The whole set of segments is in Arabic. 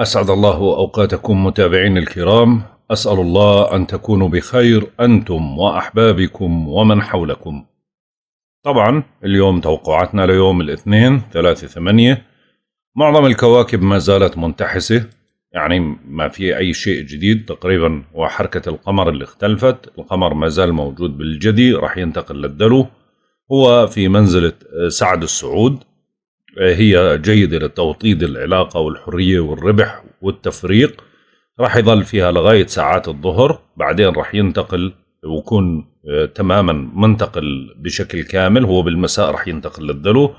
أسعد الله أوقاتكم متابعين الكرام أسأل الله أن تكونوا بخير أنتم وأحبابكم ومن حولكم طبعا اليوم توقعاتنا ليوم الاثنين ثلاثة ثمانية معظم الكواكب ما زالت منتحسة يعني ما في أي شيء جديد تقريبا وحركة القمر اللي اختلفت القمر ما زال موجود بالجدي راح ينتقل للدلو هو في منزلة سعد السعود هي جيدة لتوطيد العلاقة والحرية والربح والتفريق راح يظل فيها لغاية ساعات الظهر بعدين راح ينتقل ويكون آه، تماما منتقل بشكل كامل هو بالمساء راح ينتقل للدلو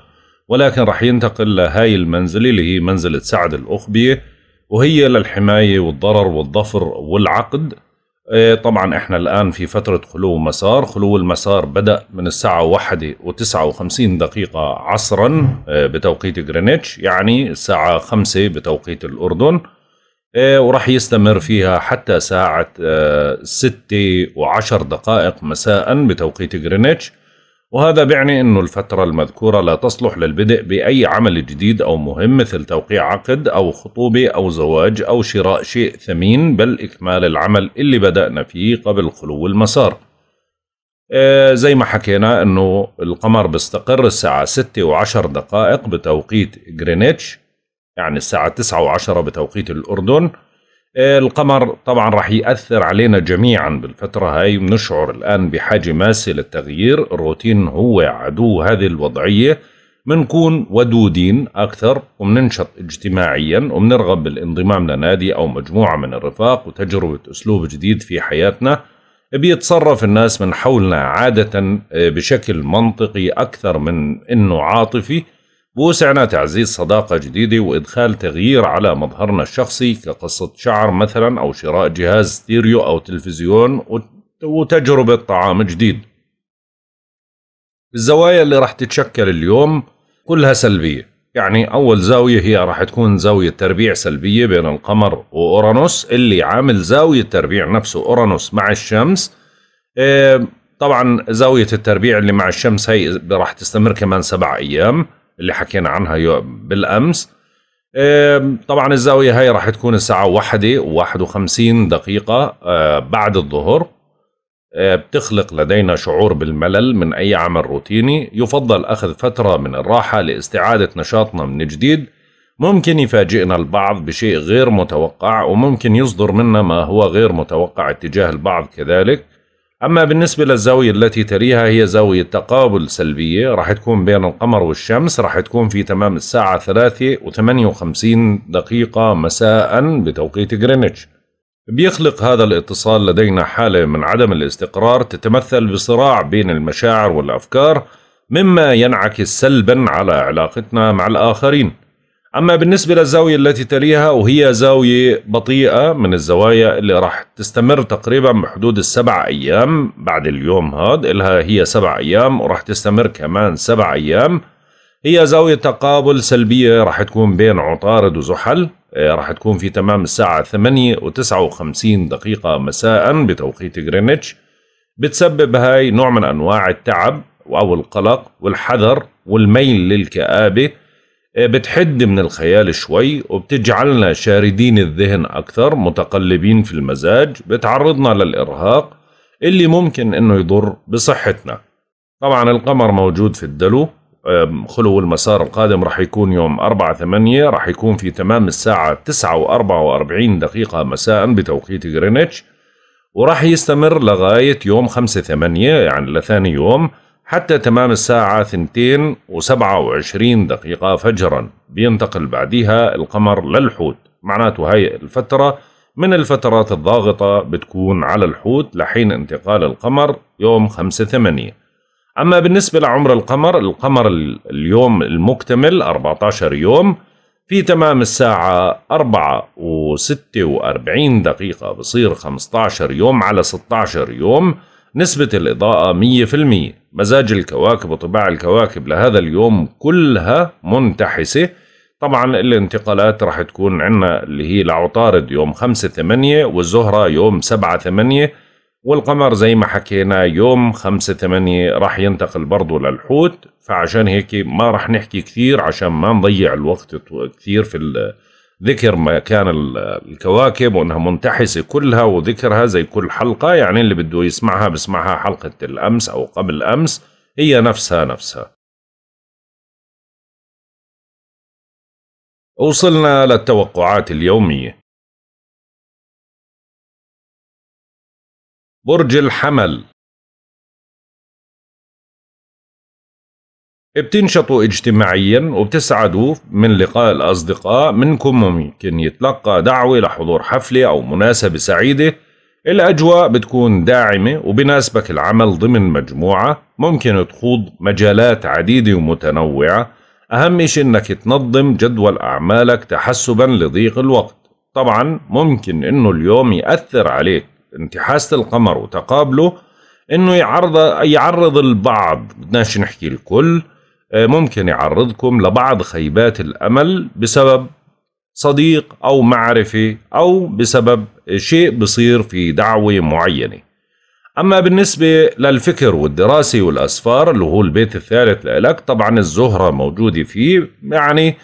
ولكن راح ينتقل لهاي المنزلة اللي هي منزلة سعد الأخبية وهي للحماية والضرر والظفر والعقد إيه، طبعا احنا الان في فترة خلو مسار خلو المسار بدأ من الساعة واحدة وتسعة وخمسين دقيقة عصرا إيه، بتوقيت غرينتش يعني الساعة خمسة بتوقيت الأردن إيه، وراح يستمر فيها حتى ساعة ستة وعشر دقائق مساء بتوقيت غرينتش وهذا بيعني أن الفترة المذكورة لا تصلح للبدء بأي عمل جديد أو مهم مثل توقيع عقد أو خطوبة أو زواج أو شراء شيء ثمين بل إكمال العمل اللي بدأنا فيه قبل خلو المسار آه، زي ما حكينا أنه القمر بيستقر الساعة 6 وعشر دقائق بتوقيت جرينتش يعني الساعة 9 وعشرة بتوقيت الأردن القمر طبعا راح يأثر علينا جميعا بالفترة هاي بنشعر الآن بحاجة ماسة للتغيير الروتين هو عدو هذه الوضعية منكون ودودين أكثر ومننشط اجتماعيا ومنرغب بالانضمام لنادي أو مجموعة من الرفاق وتجربة أسلوب جديد في حياتنا بيتصرف الناس من حولنا عادة آه، بشكل منطقي أكثر من أنه عاطفي بوسعنا تعزيز صداقة جديدة وإدخال تغيير على مظهرنا الشخصي كقصة شعر مثلا أو شراء جهاز ستيريو أو تلفزيون وتجربة طعام جديد الزوايا اللي راح تتشكل اليوم كلها سلبية يعني أول زاوية هي راح تكون زاوية تربيع سلبية بين القمر وأورانوس اللي عامل زاوية تربيع نفسه أورانوس مع الشمس إيه، طبعا زاوية التربيع اللي مع الشمس هي راح تستمر كمان سبع أيام اللي حكينا عنها بالأمس طبعا الزاوية هاي راح تكون الساعة واحدة وواحد وخمسين دقيقة آه، بعد الظهر آه، بتخلق لدينا شعور بالملل من أي عمل روتيني يفضل أخذ فترة من الراحة لاستعادة نشاطنا من جديد ممكن يفاجئنا البعض بشيء غير متوقع وممكن يصدر منا ما هو غير متوقع اتجاه البعض كذلك أما بالنسبة للزاوية التي تليها هي زاوية تقابل سلبية راح تكون بين القمر والشمس راح تكون في تمام الساعة 3 و58 دقيقة مساء بتوقيت غرينتش بيخلق هذا الاتصال لدينا حالة من عدم الاستقرار تتمثل بصراع بين المشاعر والأفكار مما ينعكس سلبا على علاقتنا مع الآخرين أما بالنسبة للزاوية التي تليها وهي زاوية بطيئة من الزوايا اللي راح تستمر تقريبا بحدود السبع أيام بعد اليوم هاد إلها هي سبع أيام وراح تستمر كمان سبع أيام هي زاوية تقابل سلبية راح تكون بين عطارد وزحل آه، راح تكون في تمام الساعة 8 و59 دقيقة مساء بتوقيت غرينتش بتسبب هاي نوع من أنواع التعب أو القلق والحذر والميل للكآبة آه، بتحد من الخيال شوي وبتجعلنا شاردين الذهن أكثر متقلبين في المزاج بتعرضنا للإرهاق اللي ممكن إنه يضر بصحتنا طبعا القمر موجود في الدلو خلو المسار القادم راح يكون يوم 4 8 راح يكون في تمام الساعة 9 و44 دقيقة مساء بتوقيت غرينتش وراح يستمر لغاية يوم 5 8 يعني لثاني يوم حتى تمام الساعة ثنتين وسبعة وعشرين دقيقة فجرا بينتقل بعديها القمر للحوت معناته هاي الفترة من الفترات الضاغطة بتكون على الحوت لحين انتقال القمر يوم خمسة ثمانية أما بالنسبة لعمر القمر القمر اليوم المكتمل 14 يوم في تمام الساعة 4 و46 دقيقة بصير 15 يوم على 16 يوم نسبة الإضاءة 100% مزاج الكواكب وطباع الكواكب لهذا اليوم كلها منتحسة طبعا الانتقالات راح تكون عندنا اللي هي العطارد يوم 5 8 والزهرة يوم 7 8 والقمر زي ما حكينا يوم 5 8 راح ينتقل برضو للحوت فعشان هيك ما راح نحكي كثير عشان ما نضيع الوقت كثير في الوقت ذكر مكان الكواكب وانها منتحسه كلها وذكرها زي كل حلقه يعني اللي بده يسمعها بسمعها حلقه الامس او قبل امس هي نفسها نفسها وصلنا للتوقعات اليوميه برج الحمل بتنشطوا اجتماعيا وبتسعدوا من لقاء الأصدقاء منكم ممكن يتلقى دعوة لحضور حفلة أو مناسبة سعيدة الأجواء بتكون داعمة وبناسبك العمل ضمن مجموعة ممكن تخوض مجالات عديدة ومتنوعة أهم شيء إنك تنظم جدول أعمالك تحسبا لضيق الوقت طبعا ممكن إنه اليوم يأثر عليك انتحاسة القمر وتقابله إنه يعرض يعرض البعض بدناش نحكي الكل آه، ممكن يعرضكم لبعض خيبات الأمل بسبب صديق أو معرفة أو بسبب شيء بصير في دعوة معينة أما بالنسبة للفكر والدراسة والأسفار اللي هو البيت الثالث لإلك طبعا الزهرة موجودة فيه يعني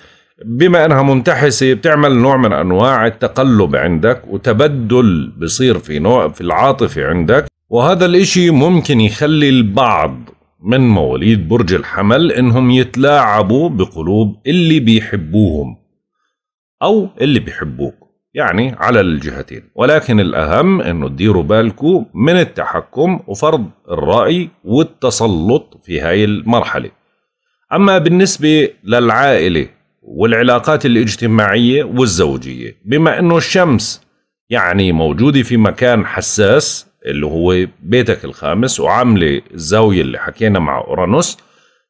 بما أنها منتحسة بتعمل نوع من أنواع التقلب عندك وتبدل بصير في نوع في العاطفة عندك وهذا الإشي ممكن يخلي البعض من مواليد برج الحمل إنهم يتلاعبوا بقلوب اللي بيحبوهم أو اللي بيحبوك يعني على الجهتين ولكن الأهم إنه تديروا بالكم من التحكم وفرض الرأي والتسلط في هاي المرحلة أما بالنسبة للعائلة والعلاقات الاجتماعية والزوجية بما أنه الشمس يعني موجودة في مكان حساس اللي هو بيتك الخامس وعامله الزاويه اللي حكينا مع اورانوس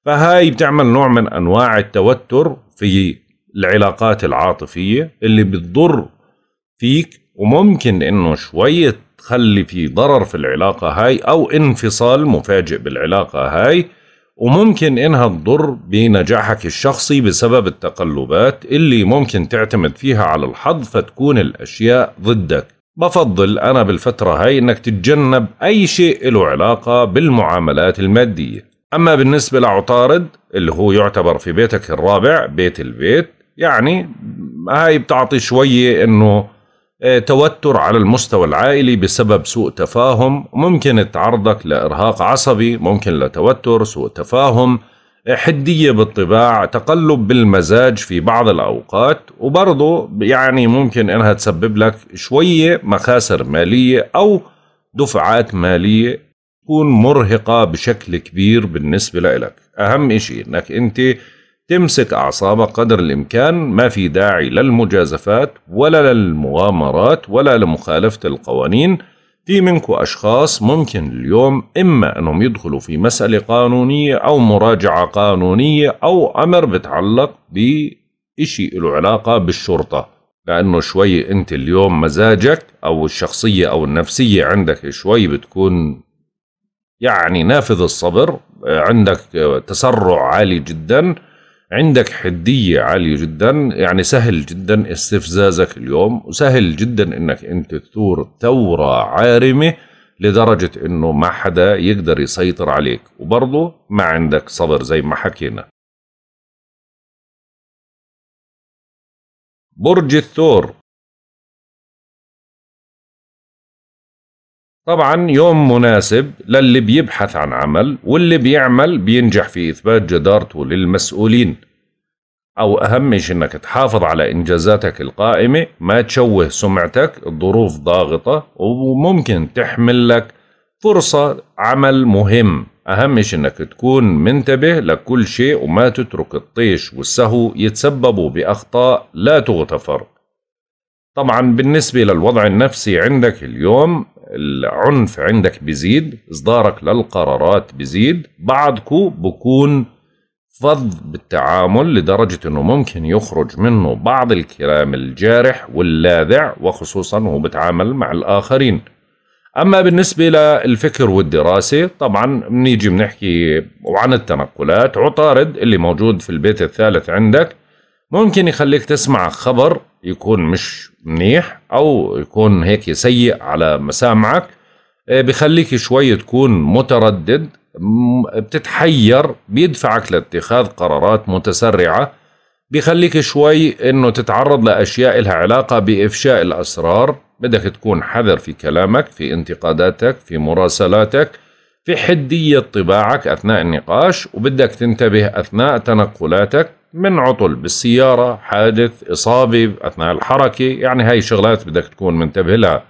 فهاي بتعمل نوع من انواع التوتر في العلاقات العاطفيه اللي بتضر فيك وممكن انه شويه تخلي في ضرر في العلاقه هاي او انفصال مفاجئ بالعلاقه هاي وممكن انها تضر بنجاحك الشخصي بسبب التقلبات اللي ممكن تعتمد فيها على الحظ فتكون الاشياء ضدك بفضل أنا بالفترة هاي إنك تتجنب أي شيء له علاقة بالمعاملات المادية أما بالنسبة لعطارد اللي هو يعتبر في بيتك الرابع بيت البيت يعني هاي بتعطي شوية إنه آه، توتر على المستوى العائلي بسبب سوء تفاهم ممكن تعرضك لإرهاق عصبي ممكن لتوتر سوء تفاهم حدية بالطباع تقلب بالمزاج في بعض الأوقات وبرضه يعني ممكن أنها تسبب لك شوية مخاسر مالية أو دفعات مالية تكون مرهقة بشكل كبير بالنسبة لك أهم شيء أنك أنت تمسك أعصابك قدر الإمكان ما في داعي للمجازفات ولا للمغامرات ولا لمخالفة القوانين في منكم أشخاص ممكن اليوم إما أنهم يدخلوا في مسألة قانونية أو مراجعة قانونية أو أمر بتعلق بإشي له علاقة بالشرطة لأنه شوي أنت اليوم مزاجك أو الشخصية أو النفسية عندك شوي بتكون يعني نافذ الصبر عندك تسرع عالي جدا عندك حدية عالية جدا يعني سهل جدا استفزازك اليوم وسهل جدا انك انت تثور ثورة عارمة لدرجة انه ما حدا يقدر يسيطر عليك وبرضه ما عندك صبر زي ما حكينا برج الثور طبعا يوم مناسب للي بيبحث عن عمل واللي بيعمل بينجح في إثبات جدارته للمسؤولين أو أهم شيء إنك تحافظ على إنجازاتك القائمة ما تشوه سمعتك الظروف ضاغطة وممكن تحمل لك فرصة عمل مهم أهم شيء إنك تكون منتبه لكل شيء وما تترك الطيش والسهو يتسببوا بأخطاء لا تغتفر طبعا بالنسبة للوضع النفسي عندك اليوم العنف عندك بيزيد اصدارك للقرارات بيزيد بعضكو بكون فظ بالتعامل لدرجة انه ممكن يخرج منه بعض الكلام الجارح واللاذع وخصوصا هو بتعامل مع الاخرين اما بالنسبة للفكر والدراسة طبعا بنيجي بنحكي وعن التنقلات عطارد اللي موجود في البيت الثالث عندك ممكن يخليك تسمع خبر يكون مش منيح او يكون هيك سيء على مسامعك آه، بخليك شوي تكون متردد بتتحير بيدفعك لاتخاذ قرارات متسرعة بخليك شوي انه تتعرض لاشياء لها علاقة بافشاء الاسرار بدك تكون حذر في كلامك في انتقاداتك في مراسلاتك في حدية طباعك اثناء النقاش وبدك تنتبه اثناء تنقلاتك من عطل بالسيارة حادث إصابة أثناء الحركة يعني هاي شغلات بدك تكون منتبه لها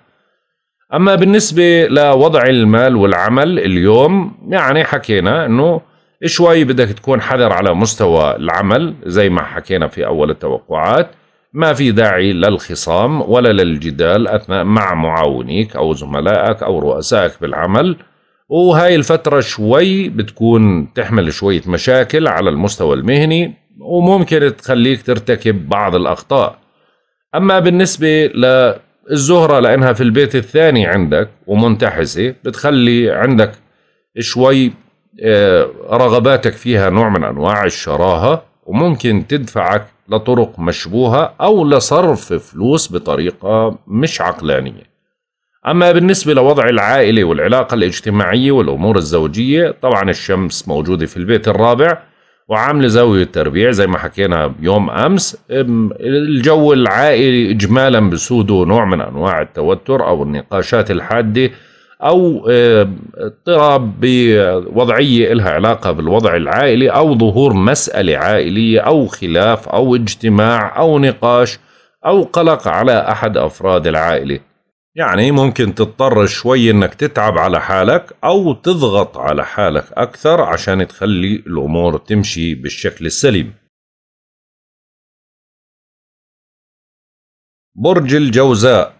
أما بالنسبة لوضع المال والعمل اليوم يعني حكينا أنه شوي بدك تكون حذر على مستوى العمل زي ما حكينا في أول التوقعات ما في داعي للخصام ولا للجدال أثناء مع معاونيك أو زملائك أو رؤسائك بالعمل وهاي الفترة شوي بتكون تحمل شوية مشاكل على المستوى المهني وممكن تخليك ترتكب بعض الأخطاء أما بالنسبة للزهرة لأنها في البيت الثاني عندك ومنتحسة بتخلي عندك شوي آه، رغباتك فيها نوع من أنواع الشراهة وممكن تدفعك لطرق مشبوهة أو لصرف فلوس بطريقة مش عقلانية أما بالنسبة لوضع العائلة والعلاقة الاجتماعية والأمور الزوجية طبعا الشمس موجودة في البيت الرابع وعامل زاوية تربيع زي ما حكينا يوم أمس الجو العائلي إجمالا بسوده نوع من أنواع التوتر أو النقاشات الحادة أو اضطراب بوضعية لها علاقة بالوضع العائلي أو ظهور مسألة عائلية أو خلاف أو اجتماع أو نقاش أو قلق على أحد أفراد العائلة يعني ممكن تضطر شوي انك تتعب على حالك او تضغط على حالك اكثر عشان تخلي الامور تمشي بالشكل السليم برج الجوزاء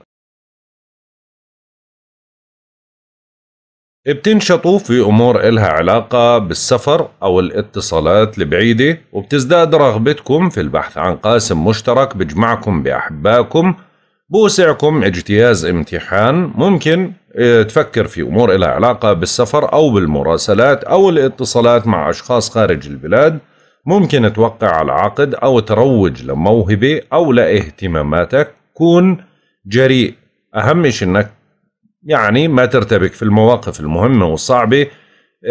بتنشطوا في أمور إلها علاقة بالسفر أو الاتصالات البعيدة وبتزداد رغبتكم في البحث عن قاسم مشترك بجمعكم بأحبائكم بوسعكم اجتياز امتحان ممكن آه، تفكر في أمور لها علاقة بالسفر أو بالمراسلات أو الاتصالات مع أشخاص خارج البلاد ممكن توقع على عقد أو تروج لموهبة أو لاهتماماتك كون جريء أهم شيء أنك يعني ما ترتبك في المواقف المهمة والصعبة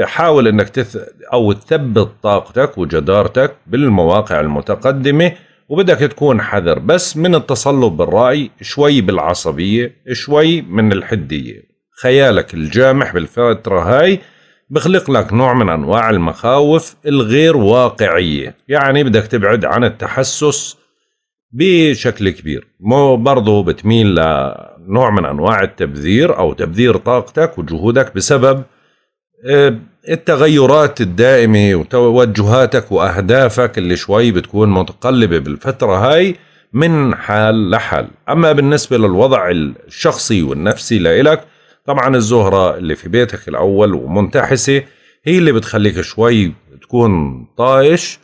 حاول أنك تث... أو تثبت طاقتك وجدارتك بالمواقع المتقدمة وبدك تكون حذر بس من التصلب بالرأي شوي بالعصبية شوي من الحدية خيالك الجامح بالفترة هاي بخلق لك نوع من أنواع المخاوف الغير واقعية يعني بدك تبعد عن التحسس بشكل كبير مو برضو بتميل لنوع من أنواع التبذير أو تبذير طاقتك وجهودك بسبب آه، التغيرات الدائمة وتوجهاتك وأهدافك اللي شوي بتكون متقلبة بالفترة هاي من حال لحال أما بالنسبة للوضع الشخصي والنفسي لإلك طبعا الزهرة اللي في بيتك الأول ومنتحسة هي اللي بتخليك شوي تكون طايش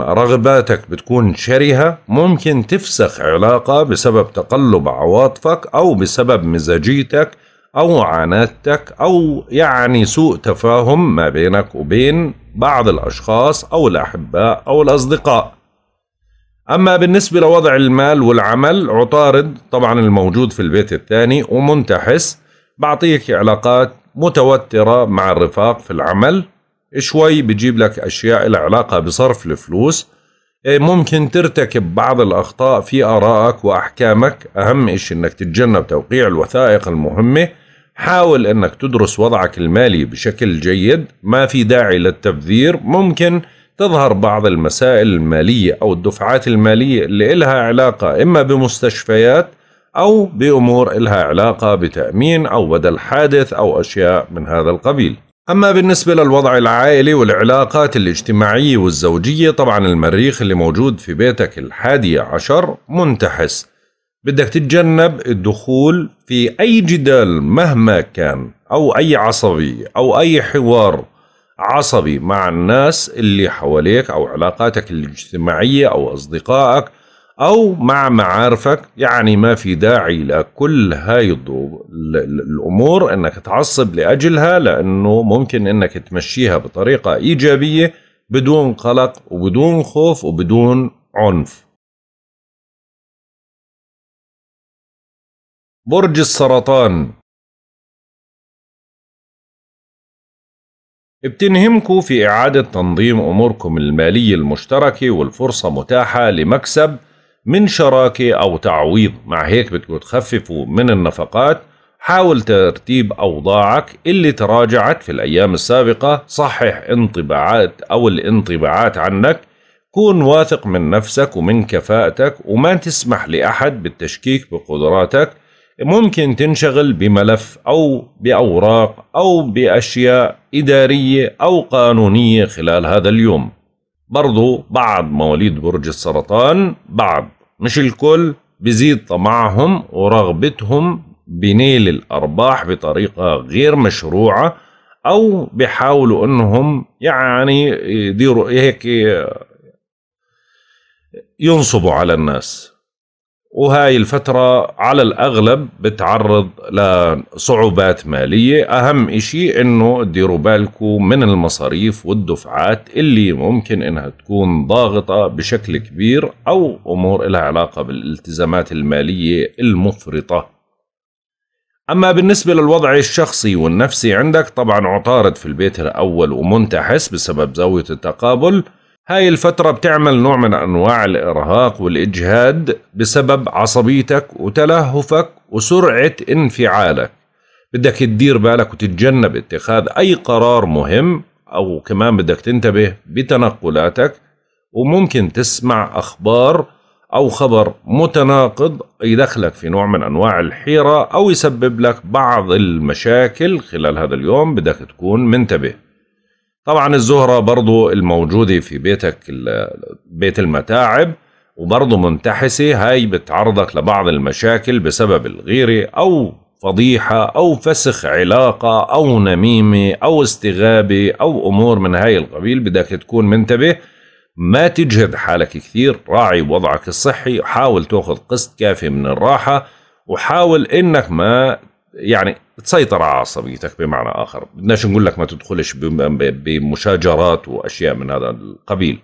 رغباتك بتكون شرهة ممكن تفسخ علاقة بسبب تقلب عواطفك أو بسبب مزاجيتك أو معاناتك أو يعني سوء تفاهم ما بينك وبين بعض الأشخاص أو الأحباء أو الأصدقاء أما بالنسبة لوضع المال والعمل عطارد طبعا الموجود في البيت الثاني ومنتحس بعطيك علاقات متوترة مع الرفاق في العمل شوي بجيب لك أشياء العلاقة بصرف الفلوس إيه، ممكن ترتكب بعض الأخطاء في آرائك وأحكامك أهم إشي أنك تتجنب توقيع الوثائق المهمة حاول انك تدرس وضعك المالي بشكل جيد ما في داعي للتبذير ممكن تظهر بعض المسائل المالية أو الدفعات المالية اللي إلها علاقة إما بمستشفيات أو بأمور إلها علاقة بتأمين أو بدل حادث أو أشياء من هذا القبيل أما بالنسبة للوضع العائلي والعلاقات الاجتماعية والزوجية طبعا المريخ اللي موجود في بيتك الحادي عشر منتحس بدك تتجنب الدخول في أي جدال مهما كان أو أي عصبية أو أي حوار عصبي مع الناس اللي حواليك أو علاقاتك الاجتماعية أو أصدقائك أو مع معارفك يعني ما في داعي لكل هاي الأمور أنك تعصب لأجلها لأنه ممكن أنك تمشيها بطريقة إيجابية بدون قلق وبدون خوف وبدون عنف برج السرطان بتنهمكوا في إعادة تنظيم أموركم المالية المشتركة والفرصة متاحة لمكسب من شراكة أو تعويض مع هيك بدكم تخففوا من النفقات حاول ترتيب أوضاعك اللي تراجعت في الأيام السابقة صحح انطباعات أو الانطباعات عنك كون واثق من نفسك ومن كفاءتك وما تسمح لأحد بالتشكيك بقدراتك ممكن تنشغل بملف أو بأوراق أو بأشياء إدارية أو قانونية خلال هذا اليوم برضو بعض مواليد برج السرطان بعض مش الكل بزيد طمعهم ورغبتهم بنيل الأرباح بطريقة غير مشروعة أو بيحاولوا أنهم يعني يديروا هيك ينصبوا على الناس وهاي الفترة على الأغلب بتعرض لصعوبات مالية أهم إشي أنه ديروا بالكم من المصاريف والدفعات اللي ممكن أنها تكون ضاغطة بشكل كبير أو أمور لها علاقة بالالتزامات المالية المفرطة أما بالنسبة للوضع الشخصي والنفسي عندك طبعا عطارد في البيت الأول ومنتحس بسبب زاوية التقابل هاي الفترة بتعمل نوع من أنواع الإرهاق والإجهاد بسبب عصبيتك وتلهفك وسرعة انفعالك بدك تدير بالك وتتجنب اتخاذ أي قرار مهم أو كمان بدك تنتبه بتنقلاتك وممكن تسمع أخبار أو خبر متناقض يدخلك في نوع من أنواع الحيرة أو يسبب لك بعض المشاكل خلال هذا اليوم بدك تكون منتبه طبعا الزهرة برضو الموجودة في بيتك بيت المتاعب وبرضو منتحسة هاي بتعرضك لبعض المشاكل بسبب الغيرة أو فضيحة أو فسخ علاقة أو نميمة أو استغابة أو أمور من هاي القبيل بدك تكون منتبه ما تجهد حالك كثير راعي وضعك الصحي حاول تأخذ قسط كافي من الراحة وحاول إنك ما يعني تسيطر على عصبيتك بمعنى اخر بدناش نقول لك ما تدخلش بمشاجرات واشياء من هذا القبيل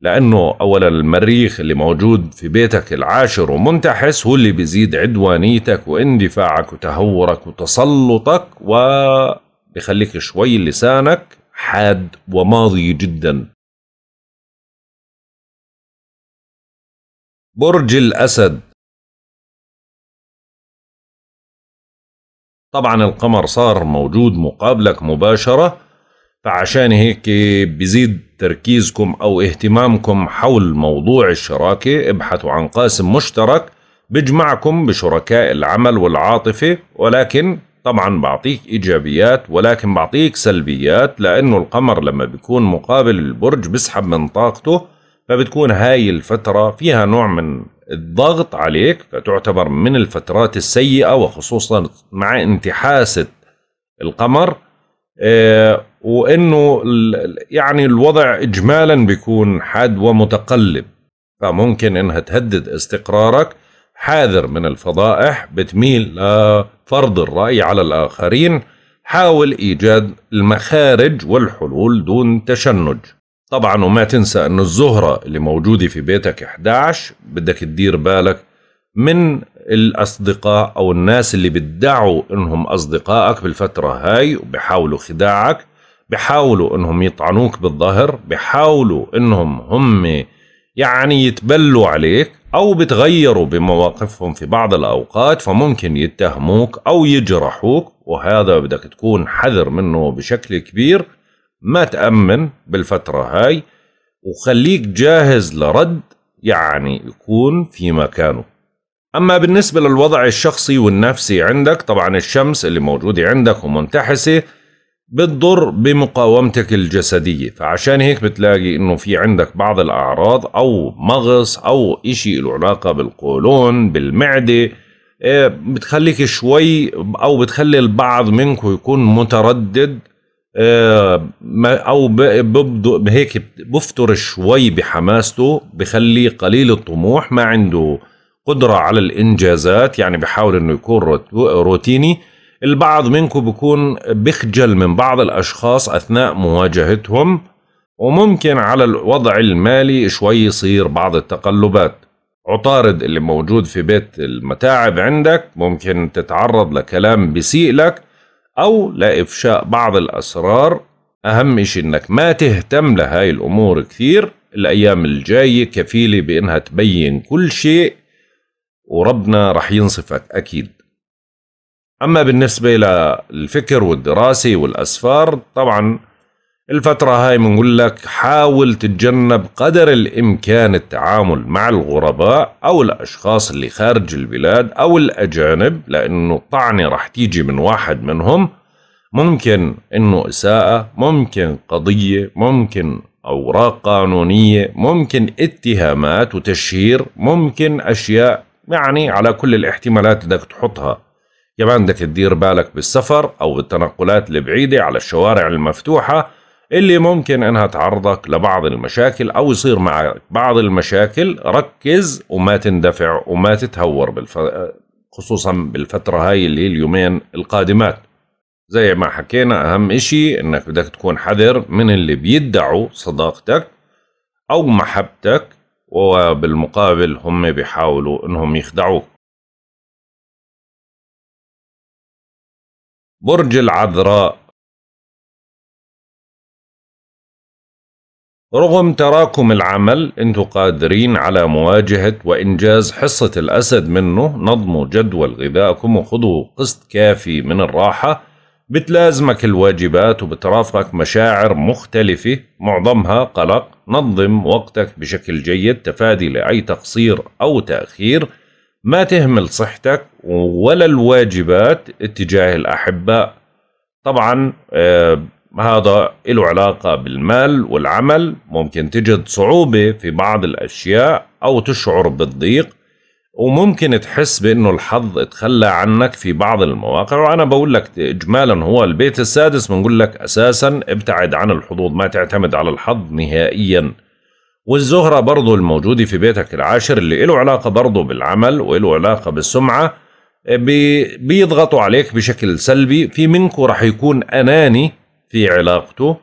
لانه اولا المريخ اللي موجود في بيتك العاشر ومنتحس هو اللي بيزيد عدوانيتك واندفاعك وتهورك وتسلطك وبيخليك شوي لسانك حاد وماضي جدا برج الاسد طبعا القمر صار موجود مقابلك مباشرة فعشان هيك بزيد تركيزكم أو اهتمامكم حول موضوع الشراكة ابحثوا عن قاسم مشترك بجمعكم بشركاء العمل والعاطفة ولكن طبعا بعطيك إيجابيات ولكن بعطيك سلبيات لأنه القمر لما بيكون مقابل البرج بسحب من طاقته فبتكون هاي الفترة فيها نوع من الضغط عليك فتعتبر من الفترات السيئة وخصوصا مع انتحاسة القمر آه، وانه يعني الوضع اجمالا بيكون حاد ومتقلب فممكن انها تهدد استقرارك حاذر من الفضائح بتميل لفرض الرأي على الآخرين حاول إيجاد المخارج والحلول دون تشنج طبعا وما تنسى أن الزهرة اللي موجودة في بيتك 11 بدك تدير بالك من الأصدقاء أو الناس اللي بيدعوا إنهم أصدقائك بالفترة هاي وبيحاولوا خداعك بيحاولوا إنهم يطعنوك بالظهر بيحاولوا إنهم هم يعني يتبلوا عليك أو بتغيروا بمواقفهم في بعض الأوقات فممكن يتهموك أو يجرحوك وهذا بدك تكون حذر منه بشكل كبير ما تأمن بالفترة هاي وخليك جاهز لرد يعني يكون في مكانه أما بالنسبة للوضع الشخصي والنفسي عندك طبعا الشمس اللي موجودة عندك ومنتحسة بتضر بمقاومتك الجسدية فعشان هيك بتلاقي انه في عندك بعض الاعراض او مغص او اشي له علاقة بالقولون بالمعدة إيه، بتخليك شوي او بتخلي البعض منكم يكون متردد آه، او هيك بفتر شوي بحماسته بخليه قليل الطموح ما عنده قدرة على الإنجازات يعني بحاول إنه يكون روتيني البعض منكم بيكون بخجل من بعض الأشخاص أثناء مواجهتهم وممكن على الوضع المالي شوي يصير بعض التقلبات عطارد اللي موجود في بيت المتاعب عندك ممكن تتعرض لكلام بيسيء لك أو لإفشاء بعض الأسرار أهم شيء إنك ما تهتم لهاي الأمور كثير الأيام الجاية كفيلة بإنها تبين كل شيء وربنا رح ينصفك أكيد أما بالنسبة للفكر والدراسة والأسفار طبعا الفترة هاي بنقول لك حاول تتجنب قدر الإمكان التعامل مع الغرباء أو الأشخاص اللي خارج البلاد أو الأجانب لأنه الطعنة رح تيجي من واحد منهم ممكن إنه إساءة ممكن قضية ممكن أوراق قانونية ممكن اتهامات وتشهير ممكن أشياء يعني على كل الاحتمالات بدك تحطها كمان بدك تدير بالك بالسفر أو بالتنقلات البعيدة على الشوارع المفتوحة اللي ممكن انها تعرضك لبعض المشاكل او يصير معك بعض المشاكل ركز وما تندفع وما تتهور بالف... خصوصا بالفترة هاي اللي هي اليومين القادمات زي ما حكينا اهم اشي انك بدك تكون حذر من اللي بيدعوا صداقتك او محبتك وبالمقابل هم بيحاولوا انهم يخدعوك برج العذراء رغم تراكم العمل انتم قادرين على مواجهة وإنجاز حصة الأسد منه نظموا جدول غذائكم وخذوا قسط كافي من الراحة بتلازمك الواجبات وبترافقك مشاعر مختلفة معظمها قلق نظم وقتك بشكل جيد تفادي لأي تقصير أو تأخير ما تهمل صحتك ولا الواجبات اتجاه الأحباء طبعا آه، هذا له علاقة بالمال والعمل ممكن تجد صعوبة في بعض الأشياء أو تشعر بالضيق وممكن تحس بأنه الحظ اتخلى عنك في بعض المواقع وأنا بقول لك إجمالا هو البيت السادس بنقول لك أساسا ابتعد عن الحظوظ ما تعتمد على الحظ نهائيا والزهرة برضو الموجودة في بيتك العاشر اللي له علاقة برضو بالعمل وله علاقة بالسمعة بيضغطوا عليك بشكل سلبي في منكم رح يكون أناني في علاقته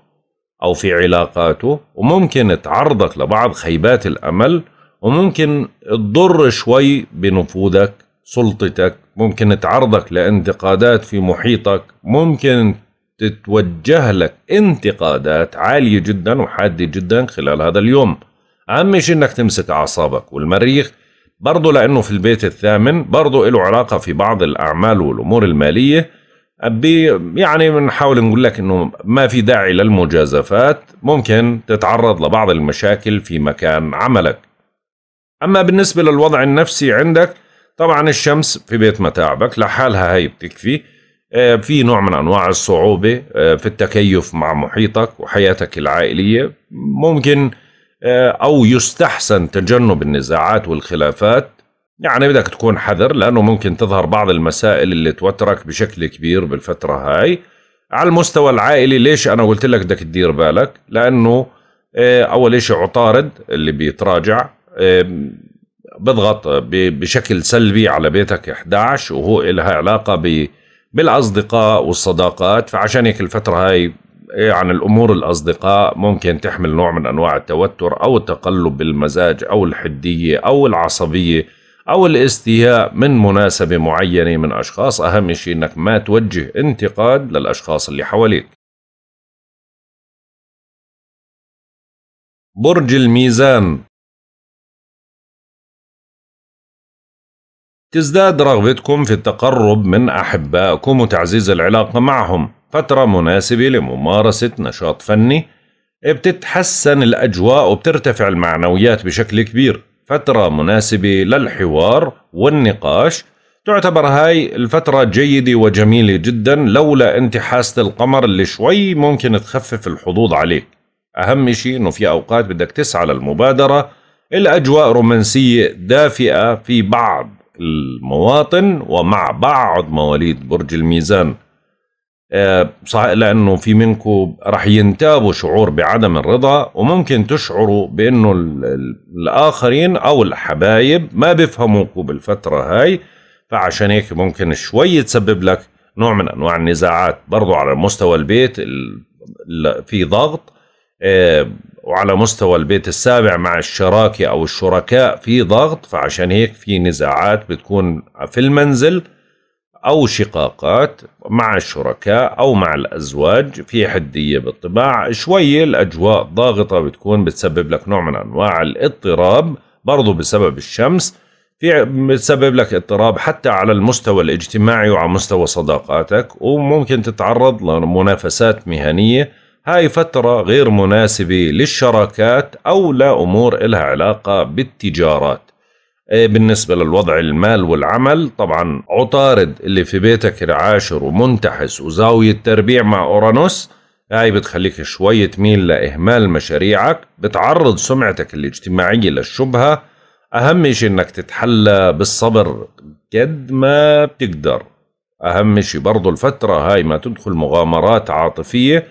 أو في علاقاته وممكن تعرضك لبعض خيبات الأمل وممكن تضر شوي بنفوذك سلطتك ممكن تعرضك لانتقادات في محيطك ممكن تتوجه لك انتقادات عالية جدا وحادة جدا خلال هذا اليوم أهم شيء أنك تمسك أعصابك والمريخ برضه لأنه في البيت الثامن برضه له علاقة في بعض الأعمال والأمور المالية يعني بنحاول نقول لك انه ما في داعي للمجازفات ممكن تتعرض لبعض المشاكل في مكان عملك اما بالنسبه للوضع النفسي عندك طبعا الشمس في بيت متاعبك لحالها هي بتكفي آه، في نوع من انواع الصعوبه آه، في التكيف مع محيطك وحياتك العائليه ممكن آه، او يستحسن تجنب النزاعات والخلافات يعني بدك تكون حذر لأنه ممكن تظهر بعض المسائل اللي توترك بشكل كبير بالفترة هاي على المستوى العائلي ليش أنا قلت لك بدك تدير بالك لأنه آه، أول شيء عطارد اللي بيتراجع آه، بضغط بشكل سلبي على بيتك 11 وهو إلها علاقة بالأصدقاء والصداقات فعشان هيك الفترة هاي آه، عن الأمور الأصدقاء ممكن تحمل نوع من أنواع التوتر أو التقلب بالمزاج أو الحدية أو العصبية أو الاستياء من مناسبة معينة من أشخاص أهم شيء أنك ما توجه انتقاد للأشخاص اللي حواليك برج الميزان تزداد رغبتكم في التقرب من أحبائكم وتعزيز العلاقة معهم فترة مناسبة لممارسة نشاط فني بتتحسن الأجواء وبترتفع المعنويات بشكل كبير فترة مناسبة للحوار والنقاش تعتبر هاي الفترة جيدة وجميلة جدا لولا انت حاسة القمر اللي شوي ممكن تخفف الحظوظ عليك أهم شيء أنه في أوقات بدك تسعى للمبادرة الأجواء رومانسية دافئة في بعض المواطن ومع بعض مواليد برج الميزان آه، صح لانه في منكم راح ينتابوا شعور بعدم الرضا وممكن تشعروا بانه الاخرين او الحبايب ما بيفهموكوا بالفتره هاي فعشان هيك ممكن شوي تسبب لك نوع من انواع النزاعات برضو على مستوى البيت في ضغط آه، وعلى مستوى البيت السابع مع الشراكه او الشركاء في ضغط فعشان هيك في نزاعات بتكون في المنزل أو شقاقات مع الشركاء أو مع الأزواج في حدية بالطباع شوي الأجواء ضاغطة بتكون بتسبب لك نوع من أنواع الاضطراب برضو بسبب الشمس في بتسبب لك اضطراب حتى على المستوى الاجتماعي وعلى مستوى صداقاتك وممكن تتعرض لمنافسات مهنية هاي فترة غير مناسبة للشراكات أو لأمور لها علاقة بالتجارات إيه، بالنسبة للوضع المال والعمل طبعا عطارد اللي في بيتك العاشر ومنتحس وزاوية تربيع مع أورانوس هاي بتخليك شوي تميل لإهمال مشاريعك بتعرض سمعتك الاجتماعية للشبهة أهم شيء إنك تتحلى بالصبر قد ما بتقدر أهم شيء برضو الفترة هاي ما تدخل مغامرات عاطفية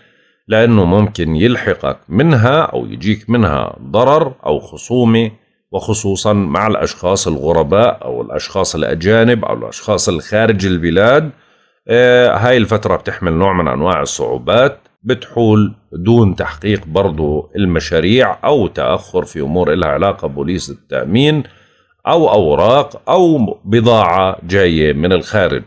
لأنه ممكن يلحقك منها أو يجيك منها ضرر أو خصومة وخصوصا مع الأشخاص الغرباء أو الأشخاص الأجانب أو الأشخاص الخارج البلاد آه، هاي الفترة بتحمل نوع من أنواع الصعوبات بتحول دون تحقيق برضو المشاريع أو تأخر في أمور لها علاقة بوليس التأمين أو أوراق أو بضاعة جاية من الخارج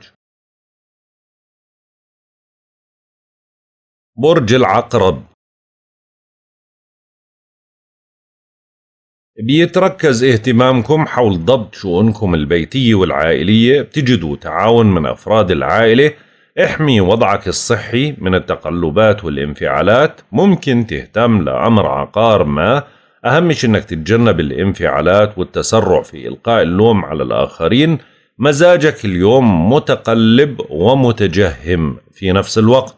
برج العقرب بيتركز اهتمامكم حول ضبط شؤونكم البيتية والعائلية بتجدوا تعاون من أفراد العائلة احمي وضعك الصحي من التقلبات والانفعالات ممكن تهتم لأمر عقار ما أهم شيء أنك تتجنب الانفعالات والتسرع في إلقاء اللوم على الآخرين مزاجك اليوم متقلب ومتجهم في نفس الوقت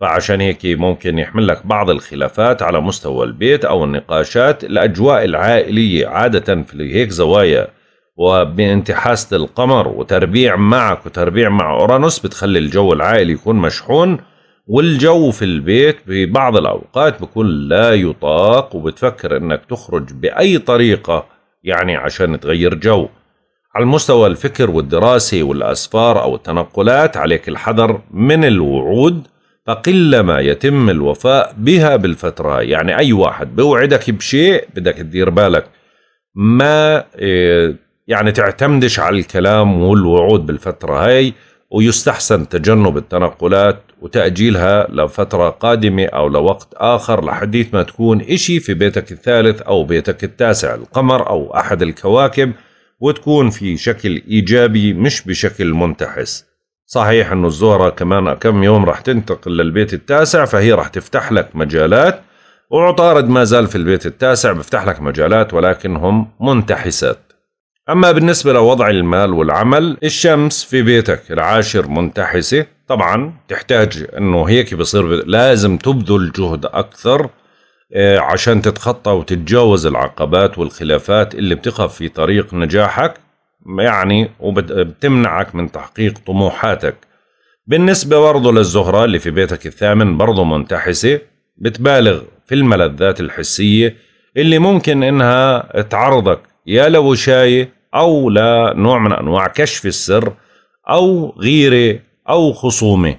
فعشان هيك ممكن يحمل لك بعض الخلافات على مستوى البيت أو النقاشات الأجواء العائلية عادة في هيك زوايا وبانتحاسة القمر وتربيع معك وتربيع مع أورانوس بتخلي الجو العائلي يكون مشحون والجو في البيت ببعض الأوقات بكون لا يطاق وبتفكر أنك تخرج بأي طريقة يعني عشان تغير جو على المستوى الفكر والدراسي والأسفار أو التنقلات عليك الحذر من الوعود فقلما يتم الوفاء بها بالفترة يعني أي واحد بوعدك بشيء بدك تدير بالك ما إيه، يعني تعتمدش على الكلام والوعود بالفترة هاي ويستحسن تجنب التنقلات وتأجيلها لفترة قادمة أو لوقت آخر لحديث ما تكون إشي في بيتك الثالث أو بيتك التاسع القمر أو أحد الكواكب وتكون في شكل إيجابي مش بشكل منتحس صحيح انه الزهره كمان كم يوم راح تنتقل للبيت التاسع فهي راح تفتح لك مجالات وعطارد ما زال في البيت التاسع بفتح لك مجالات ولكنهم منتحسات أما بالنسبة لوضع المال والعمل الشمس في بيتك العاشر منتحسة طبعا تحتاج أنه هيك بصير لازم تبذل جهد أكثر آه، عشان تتخطى وتتجاوز العقبات والخلافات اللي بتقف في طريق نجاحك يعني وبتمنعك من تحقيق طموحاتك بالنسبة برضه للزهرة اللي في بيتك الثامن برضه منتحسة بتبالغ في الملذات الحسية اللي ممكن إنها تعرضك يا لوشاية أو لنوع من أنواع كشف السر أو غيرة أو خصومة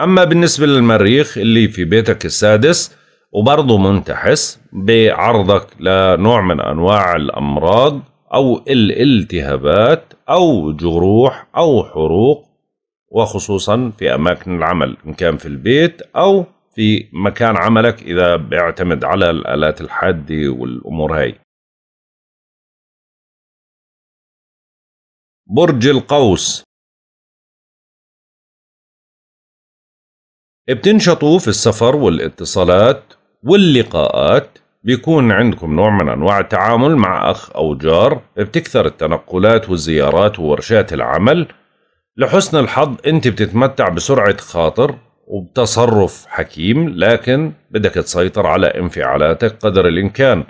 أما بالنسبة للمريخ اللي في بيتك السادس وبرضه منتحس بعرضك لنوع من أنواع الأمراض أو الالتهابات أو جروح أو حروق وخصوصا في أماكن العمل إن كان في البيت أو في مكان عملك إذا بيعتمد على الآلات الحادة والأمور هاي برج القوس بتنشطوا في السفر والاتصالات واللقاءات بيكون عندكم نوع من أنواع التعامل مع أخ أو جار بتكثر التنقلات والزيارات وورشات العمل لحسن الحظ أنت بتتمتع بسرعة خاطر وبتصرف حكيم لكن بدك تسيطر على انفعالاتك قدر الإمكان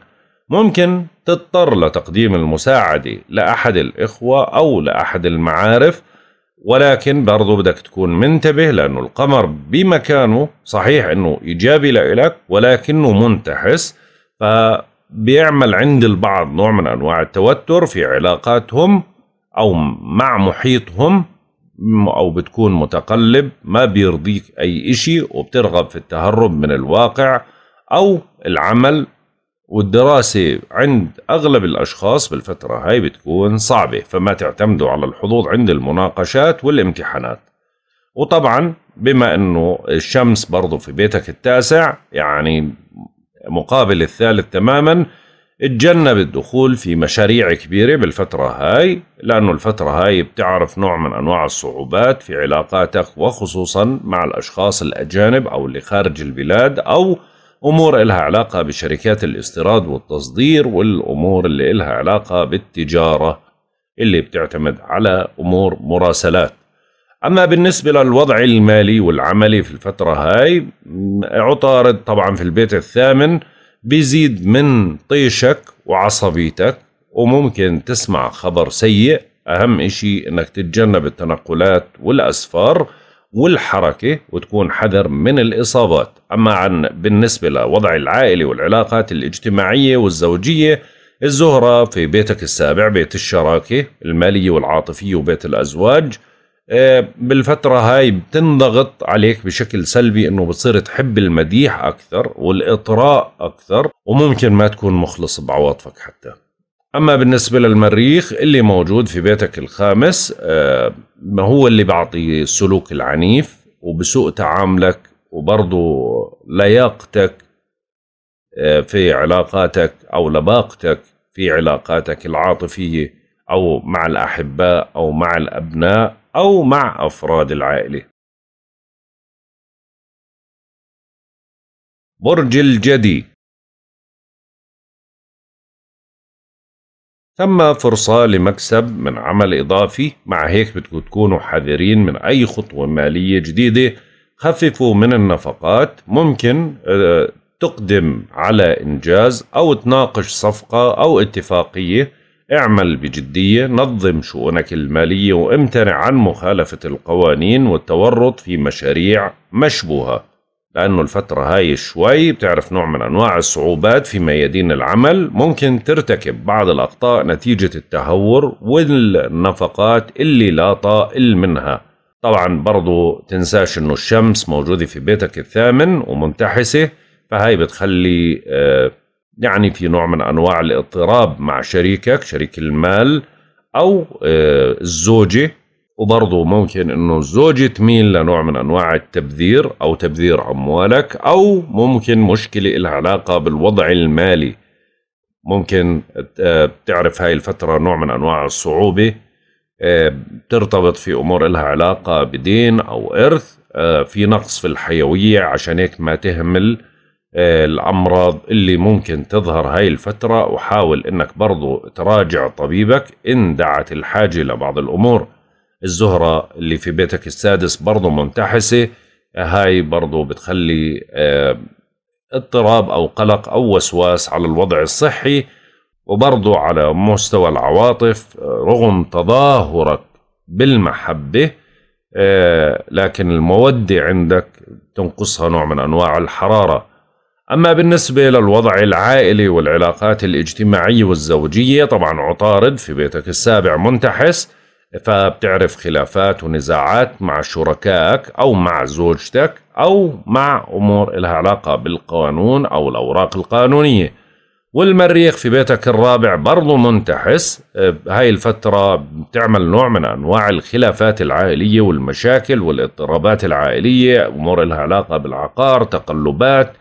ممكن تضطر لتقديم المساعدة لأحد الإخوة أو لأحد المعارف ولكن برضو بدك تكون منتبه لأنه القمر بمكانه صحيح أنه إيجابي لإلك ولكنه منتحس فبيعمل عند البعض نوع من انواع التوتر في علاقاتهم او مع محيطهم او بتكون متقلب ما بيرضيك اي اشي وبترغب في التهرب من الواقع او العمل والدراسة عند أغلب الأشخاص بالفترة هاي بتكون صعبة فما تعتمدوا على الحظوظ عند المناقشات والامتحانات وطبعا بما أنه الشمس برضو في بيتك التاسع يعني مقابل الثالث تماما اتجنب الدخول في مشاريع كبيرة بالفترة هاي لأنه الفترة هاي بتعرف نوع من أنواع الصعوبات في علاقاتك وخصوصا مع الأشخاص الأجانب أو اللي خارج البلاد أو أمور إلها علاقة بشركات الاستيراد والتصدير والأمور اللي إلها علاقة بالتجارة اللي بتعتمد على أمور مراسلات أما بالنسبة للوضع المالي والعملي في الفترة هاي عطارد طبعا في البيت الثامن بيزيد من طيشك وعصبيتك وممكن تسمع خبر سيء أهم إشي أنك تتجنب التنقلات والأسفار والحركة وتكون حذر من الإصابات أما عن بالنسبة لوضع العائلة والعلاقات الاجتماعية والزوجية الزهرة في بيتك السابع بيت الشراكة المالية والعاطفية وبيت الأزواج آه، بالفترة هاي بتنضغط عليك بشكل سلبي انه بتصير تحب المديح اكثر والاطراء اكثر وممكن ما تكون مخلص بعواطفك حتى اما بالنسبة للمريخ اللي موجود في بيتك الخامس آه، ما هو اللي بيعطي السلوك العنيف وبسوء تعاملك وبرضه لياقتك آه، في علاقاتك او لباقتك في علاقاتك العاطفية او مع الاحباء او مع الابناء أو مع أفراد العائلة برج الجدي ثم فرصة لمكسب من عمل إضافي مع هيك بدكم تكونوا حذرين من أي خطوة مالية جديدة خففوا من النفقات ممكن آه، تقدم على إنجاز أو تناقش صفقة أو اتفاقية اعمل بجدية نظم شؤونك المالية وامتنع عن مخالفة القوانين والتورط في مشاريع مشبوهة لأنه الفترة هاي شوي بتعرف نوع من أنواع الصعوبات في ميادين العمل ممكن ترتكب بعض الأخطاء نتيجة التهور والنفقات اللي لا طائل منها طبعا برضو تنساش أنه الشمس موجودة في بيتك الثامن ومنتحسة فهاي بتخلي آه يعني في نوع من انواع الاضطراب مع شريكك شريك المال او آه، الزوجه وبرضه ممكن انه الزوجه تميل لنوع من انواع التبذير او تبذير اموالك او ممكن مشكله لها علاقه بالوضع المالي ممكن آه، بتعرف هاي الفتره نوع من انواع الصعوبه آه، بترتبط في امور لها علاقه بدين او ارث في نقص في الحيويه عشان هيك ما تهمل الأمراض اللي ممكن تظهر هاي الفترة وحاول إنك برضو تراجع طبيبك إن دعت الحاجة لبعض الأمور الزهرة اللي في بيتك السادس برضو منتحسة هاي برضو بتخلي آه، اضطراب أو قلق أو وسواس على الوضع الصحي وبرضو على مستوى العواطف آه، رغم تظاهرك بالمحبة آه، لكن المودة عندك تنقصها نوع من أنواع الحرارة أما بالنسبة للوضع العائلي والعلاقات الاجتماعية والزوجية طبعا عطارد في بيتك السابع منتحس فبتعرف خلافات ونزاعات مع شركائك أو مع زوجتك أو مع أمور لها علاقة بالقانون أو الأوراق القانونية والمريخ في بيتك الرابع برضو منتحس هاي الفترة بتعمل نوع من أنواع الخلافات العائلية والمشاكل والاضطرابات العائلية أمور لها علاقة بالعقار تقلبات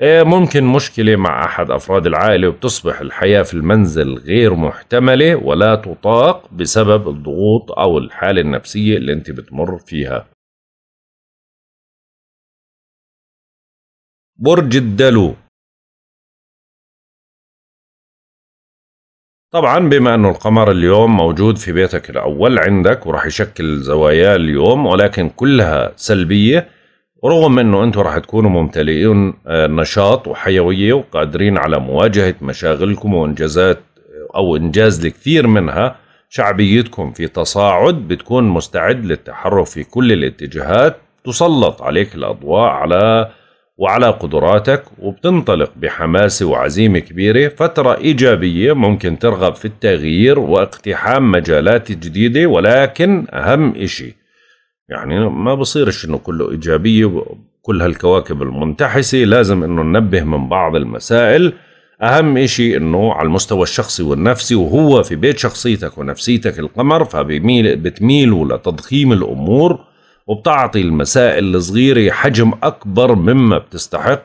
إيه، ممكن مشكلة مع أحد أفراد العائلة وبتصبح الحياة في المنزل غير محتملة ولا تطاق بسبب الضغوط أو الحالة النفسية اللي أنت بتمر فيها برج الدلو طبعا بما أنه القمر اليوم موجود في بيتك الأول عندك وراح يشكل زواياه اليوم ولكن كلها سلبية رغم انه انتم راح تكونوا ممتلئين آه، نشاط وحيويه وقادرين على مواجهه مشاغلكم وانجازات آه، او انجاز لكثير منها شعبيتكم في تصاعد بتكون مستعد للتحرك في كل الاتجاهات تسلط عليك الاضواء على وعلى قدراتك وبتنطلق بحماسة وعزيمة كبيرة فترة إيجابية ممكن ترغب في التغيير واقتحام مجالات جديدة ولكن أهم إشي يعني ما بصيرش انه كله ايجابيه كل هالكواكب المنتحسه لازم انه ننبه من بعض المسائل اهم شيء انه على المستوى الشخصي والنفسي وهو في بيت شخصيتك ونفسيتك القمر فبيميل بتميلوا لتضخيم الامور وبتعطي المسائل الصغيره حجم اكبر مما بتستحق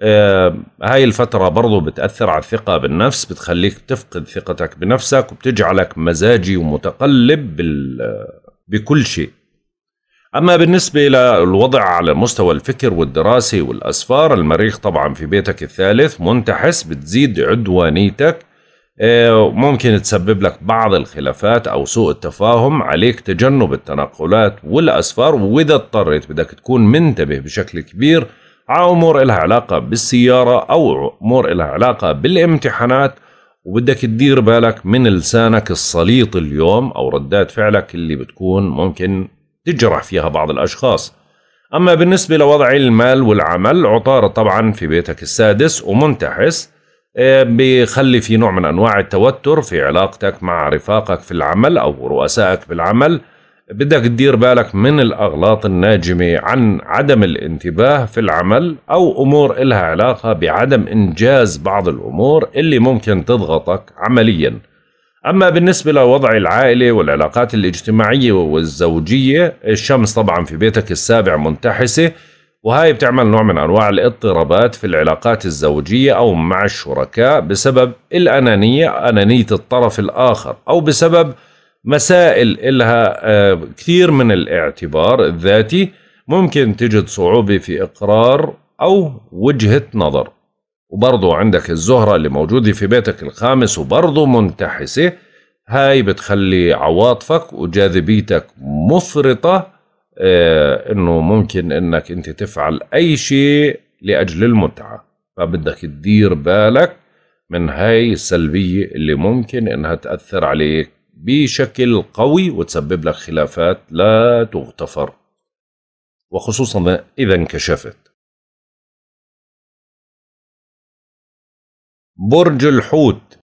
آه هاي الفترة برضو بتأثر على الثقة بالنفس بتخليك تفقد ثقتك بنفسك وبتجعلك مزاجي ومتقلب بكل شيء أما بالنسبة للوضع على مستوى الفكر والدراسي والأسفار المريخ طبعا في بيتك الثالث منتحس بتزيد عدوانيتك آه، ممكن تسبب لك بعض الخلافات أو سوء التفاهم عليك تجنب التنقلات والأسفار وإذا اضطريت بدك تكون منتبه بشكل كبير على أمور إلها علاقة بالسيارة أو أمور إلها علاقة بالامتحانات وبدك تدير بالك من لسانك السليط اليوم أو ردات فعلك اللي بتكون ممكن تجرح فيها بعض الأشخاص أما بالنسبة لوضع المال والعمل عطارد طبعا في بيتك السادس ومنتحس آه، بيخلي في نوع من أنواع التوتر في علاقتك مع رفاقك في العمل أو رؤسائك بالعمل بدك تدير بالك من الأغلاط الناجمة عن عدم الانتباه في العمل أو أمور إلها علاقة بعدم إنجاز بعض الأمور اللي ممكن تضغطك عملياً أما بالنسبة لوضع العائلة والعلاقات الاجتماعية والزوجية الشمس طبعا في بيتك السابع منتحسة وهاي بتعمل نوع من أنواع الاضطرابات في العلاقات الزوجية أو مع الشركاء بسبب الأنانية أنانية الطرف الآخر أو بسبب مسائل إلها آه، كثير من الاعتبار الذاتي ممكن تجد صعوبة في إقرار أو وجهة نظر وبرضه عندك الزهرة اللي موجودة في بيتك الخامس وبرضه منتحسة هاي بتخلي عواطفك وجاذبيتك مفرطة اه انه ممكن انك انت تفعل اي شيء لاجل المتعة فبدك تدير بالك من هاي السلبية اللي ممكن انها تأثر عليك بشكل قوي وتسبب لك خلافات لا تغتفر وخصوصا اذا انكشفت برج الحوت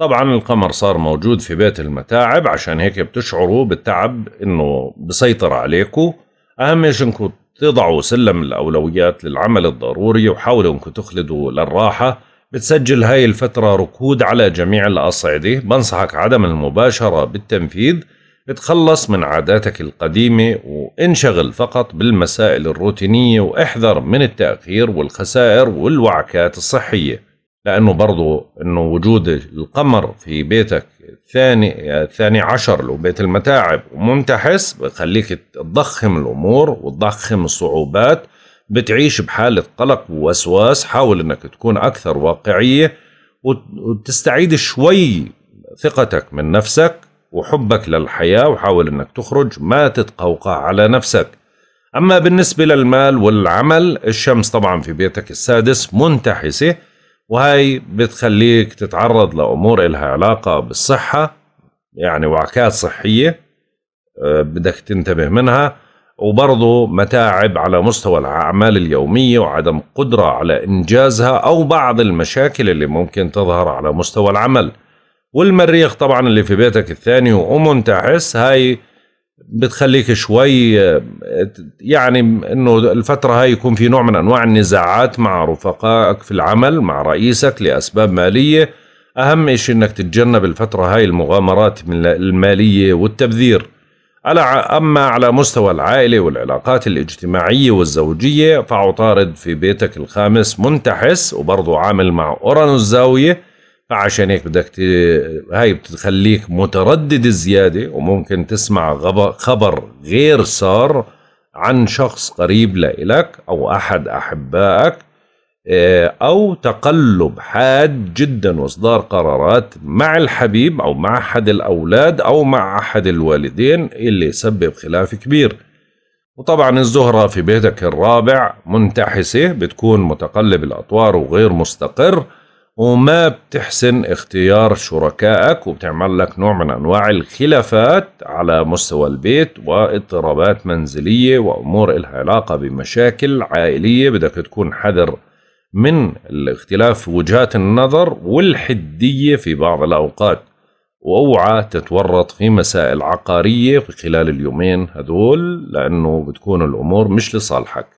طبعا القمر صار موجود في بيت المتاعب عشان هيك بتشعروا بالتعب انه بسيطر عليكم اهم شيء انكم تضعوا سلم الاولويات للعمل الضروري وحاولوا انكم تخلدوا للراحه بتسجل هاي الفترة ركود على جميع الأصعدة بنصحك عدم المباشرة بالتنفيذ اتخلص من عاداتك القديمة وانشغل فقط بالمسائل الروتينية واحذر من التأخير والخسائر والوعكات الصحية لأنه برضو أنه وجود القمر في بيتك الثاني الثاني عشر لو بيت المتاعب ومنتحس بخليك تضخم الأمور وتضخم الصعوبات بتعيش بحالة قلق ووسواس حاول أنك تكون أكثر واقعية وتستعيد شوي ثقتك من نفسك وحبك للحياة وحاول أنك تخرج ما تتقوقع على نفسك أما بالنسبة للمال والعمل الشمس طبعا في بيتك السادس منتحسة وهي بتخليك تتعرض لأمور إلها علاقة بالصحة يعني وعكات صحية آه، بدك تنتبه منها وبرضه متاعب على مستوى الأعمال اليومية وعدم قدرة على إنجازها أو بعض المشاكل اللي ممكن تظهر على مستوى العمل والمريخ طبعا اللي في بيتك الثاني ومنتعس هاي بتخليك شوي يعني انه الفتره هاي يكون في نوع من انواع النزاعات مع رفقائك في العمل مع رئيسك لاسباب ماليه اهم شيء انك تتجنب الفتره هاي المغامرات الماليه والتبذير اما على مستوى العائله والعلاقات الاجتماعيه والزوجيه فعطارد في بيتك الخامس منتحس وبرضه عامل مع اورانوس زاويه فعشان هيك بدك ت... هاي بتخليك متردد زياده وممكن تسمع غب... خبر غير سار عن شخص قريب لإلك او احد احبائك آه، او تقلب حاد جدا واصدار قرارات مع الحبيب او مع احد الاولاد او مع احد الوالدين اللي يسبب خلاف كبير وطبعا الزهرة في بيتك الرابع منتحسة بتكون متقلب الأطوار وغير مستقر وما بتحسن اختيار شركائك وبتعمل لك نوع من انواع الخلافات على مستوى البيت واضطرابات منزليه وامور الها علاقه بمشاكل عائليه بدك تكون حذر من الاختلاف في وجهات النظر والحديه في بعض الاوقات واوعى تتورط في مسائل عقاريه في خلال اليومين هذول لانه بتكون الامور مش لصالحك